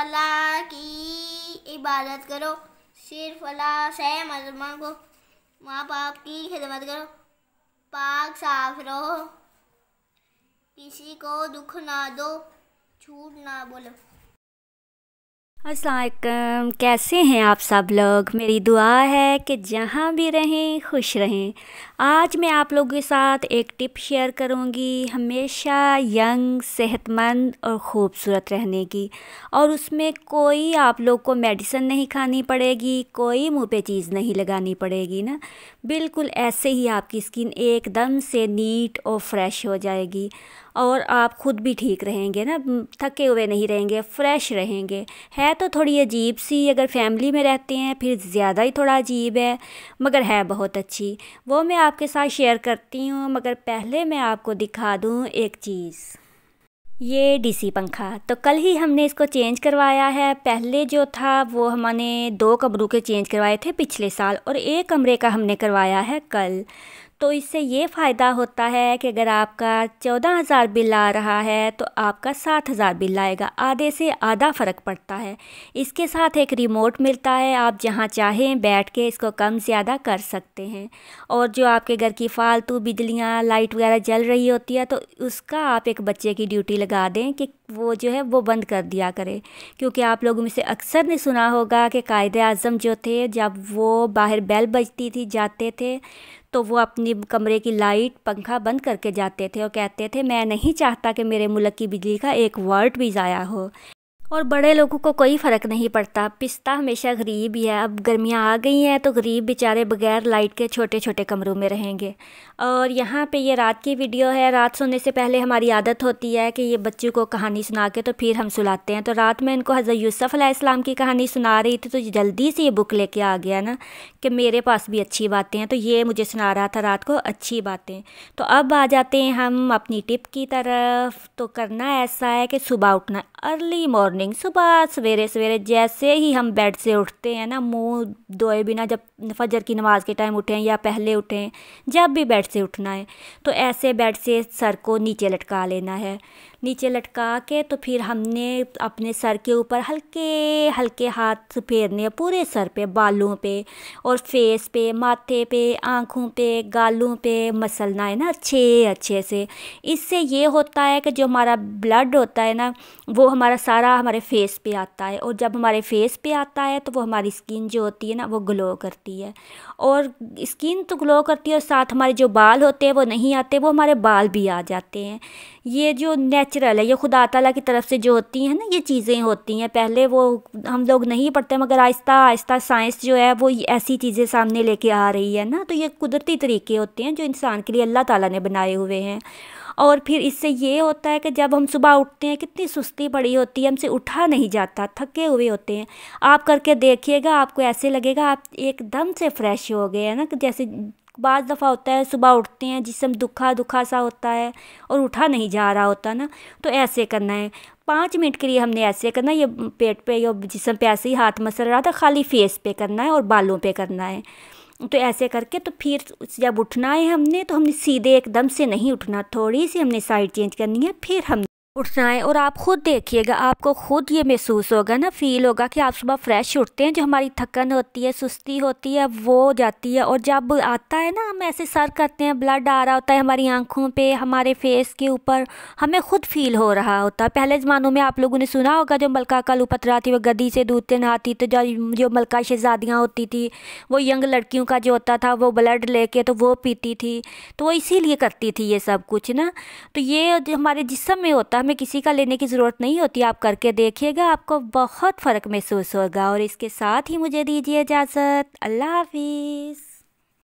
अल्लाह की इबादत करो सिर्फ अल्लाह से मजमा को माँ बाप की खिदमत करो पाक साफ रहो किसी को दुख ना दो झूठ ना बोलो असलकम um, कैसे हैं आप सब लोग मेरी दुआ है कि जहाँ भी रहें खुश रहें आज मैं आप लोगों के साथ एक टिप शेयर करूँगी हमेशा यंग सेहतमंद और ख़ूबसूरत रहने की और उसमें कोई आप लोग को मेडिसिन नहीं खानी पड़ेगी कोई मुंह पे चीज़ नहीं लगानी पड़ेगी ना बिल्कुल ऐसे ही आपकी स्किन एकदम से नीट और फ्रेश हो जाएगी और आप ख़ुद भी ठीक रहेंगे ना थके हुए नहीं रहेंगे फ्रेश रहेंगे है तो थोड़ी अजीब सी अगर फैमिली में रहते हैं फिर ज़्यादा ही थोड़ा अजीब है मगर है बहुत अच्छी वो मैं आपके साथ शेयर करती हूँ मगर पहले मैं आपको दिखा दूँ एक चीज़ ये डीसी पंखा तो कल ही हमने इसको चेंज करवाया है पहले जो था वो हमने दो कमरों के चेंज करवाए थे पिछले साल और एक कमरे का हमने करवाया है कल तो इससे ये फ़ायदा होता है कि अगर आपका चौदह हज़ार बिल आ रहा है तो आपका सात हज़ार बिल आएगा आधे से आधा फ़र्क पड़ता है इसके साथ एक रिमोट मिलता है आप जहाँ चाहें बैठ के इसको कम ज़्यादा कर सकते हैं और जो आपके घर की फ़ालतू बिजलियाँ लाइट वगैरह जल रही होती है तो उसका आप एक बच्चे की ड्यूटी लगा दें कि वो जो है वो बंद कर दिया करे क्योंकि आप लोगों में से अक्सर ने सुना होगा कि कायद अज़म जो थे जब वो बाहर बैल बजती थी जाते थे तो वो अपनी कमरे की लाइट पंखा बंद करके जाते थे और कहते थे मैं नहीं चाहता कि मेरे मुल्क की बिजली का एक वर्ट भी ज़ाया हो और बड़े लोगों को कोई फ़र्क नहीं पड़ता पिस्ता हमेशा गरीब ही है अब गर्मियाँ आ गई हैं तो गरीब बेचारे बगैर लाइट के छोटे छोटे कमरों में रहेंगे और यहाँ पे ये रात की वीडियो है रात सोने से पहले हमारी आदत होती है कि ये बच्चों को कहानी सुना के तो फिर हम सुलाते हैं तो रात में इनको हज़रत यूसफ़्लाम अलैहिस्सलाम की कहानी सुना रही थी तो जल्दी से ये बुक लेके आ गया ना कि मेरे पास भी अच्छी बातें हैं तो ये मुझे सुना रहा था रात को अच्छी बातें तो अब आ जाते हैं हम अपनी टिप की तरफ तो करना ऐसा है कि सुबह उठना अर्ली मॉर्निंग मॉर्निंग सुबह सवेरे सवेरे जैसे ही हम बेड से उठते हैं ना मुंह धोए बिना जब फजर की नमाज़ के टाइम उठें या पहले उठें जब भी बेड से उठना है तो ऐसे बेड से सर को नीचे लटका लेना है नीचे लटका के तो फिर हमने अपने सर के ऊपर हल्के हल्के हाथ फेरने पूरे सर पे बालों पे और फेस पे माथे पे आँखों पे गालों पे मसलना है ना अच्छे अच्छे से इससे ये होता है कि जो हमारा ब्लड होता है ना वो हमारा सारा हमारे फेस पे आता है और जब हमारे फेस पे आता है तो वो हमारी स्किन जो होती है ना वो ग्लो करती है और स्किन तो ग्लो करती है और साथ हमारे जो बाल होते हैं वो नहीं आते वो हमारे बाल भी आ जाते हैं ये जो नेचुरल नेचुरल है ये खुदा तला की तरफ से जो होती हैं ना ये चीज़ें होती हैं पहले वो हम लोग नहीं पढ़ते मगर आहिस्ता आहिस्ता साइंस जो है वो ऐसी चीज़ें सामने लेके आ रही है ना तो ये कुदरती तरीके होते हैं जो इंसान के लिए अल्लाह ताला ने बनाए हुए हैं और फिर इससे ये होता है कि जब हम सुबह उठते हैं कितनी सुस्ती पड़ी होती है हमसे उठा नहीं जाता थके हुए होते हैं आप करके देखिएगा आपको ऐसे लगेगा आप एकदम से फ्रेश हो गए हैं ना कि जैसे बाद दफ़ा होता है सुबह उठते हैं जिसम दुखा दुखा सा होता है और उठा नहीं जा रहा होता ना तो ऐसे करना है पाँच मिनट के लिए हमने ऐसे करना है ये पेट पे या जिसम पे ऐसे ही हाथ मसल रहा था खाली फेस पे करना है और बालों पे करना है तो ऐसे करके तो फिर जब उठना है हमने तो हमने सीधे एकदम से नहीं उठना थोड़ी सी हमने साइड चेंज करनी है फिर हम उठना है और आप ख़ुद देखिएगा आपको ख़ुद ये महसूस होगा ना फील होगा कि आप सुबह फ्रेश उठते हैं जो हमारी थकन होती है सुस्ती होती है वो हो जाती है और जब आता है ना हम ऐसे सर करते हैं ब्लड आ रहा होता है हमारी आँखों पे हमारे फेस के ऊपर हमें ख़ुद फील हो रहा होता है पहले ज़मानों में आप लोगों ने सुना होगा जो मलका का लुपतरा थी वो गदी से दूध से नहाती तो जो जो मलका शहजादियाँ होती थी वो यंग लड़कियों का जो होता था वो ब्लड लेके तो वो पीती थी तो वो इसीलिए करती थी ये सब कुछ ना तो ये हमारे जिसम में होता है हमें किसी का लेने की ज़रूरत नहीं होती आप करके देखिएगा आपको बहुत फ़र्क महसूस होगा और इसके साथ ही मुझे दीजिए इजाज़त अल्लाह हाफिज़